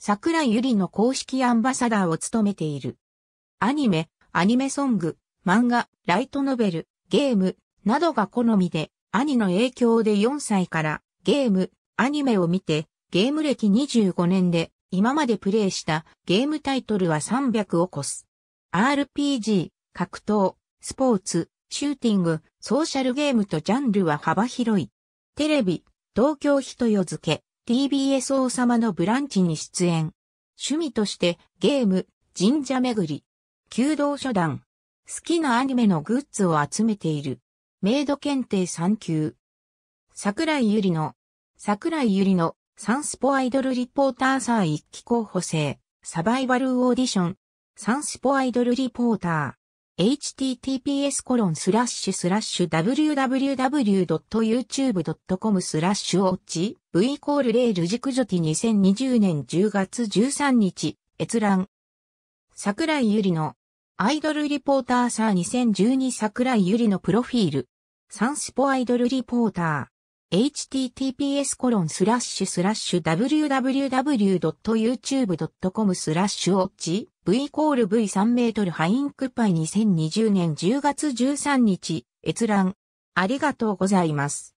桜ゆりの公式アンバサダーを務めている。アニメ、アニメソング、漫画、ライトノベル、ゲーム、などが好みで、兄の影響で4歳からゲーム、アニメを見て、ゲーム歴25年で今までプレイしたゲームタイトルは300を超す。RPG、格闘、スポーツ、シューティング、ソーシャルゲームとジャンルは幅広い。テレビ、東京人夜付、TBS 王様のブランチに出演。趣味としてゲーム、神社巡り、弓道初段、好きなアニメのグッズを集めている。メイド検定3級。桜井ゆりの、桜井ゆりのサンスポアイドルリポーターさあ一期候補生、サバイバルオーディション、サンスポアイドルリポーター。https コロンスラッシュスラッシュ www.youtube.com スラッシュオッチ v イコールレール軸除期2020年10月13日閲覧桜井ゆりのアイドルリポーターさあ2012桜井ゆりのプロフィールサンスポアイドルリポーター https://www.youtube.com スラッシュオッチ v イコール v3 メートルハインクパイ2020年10月13日閲覧ありがとうございます。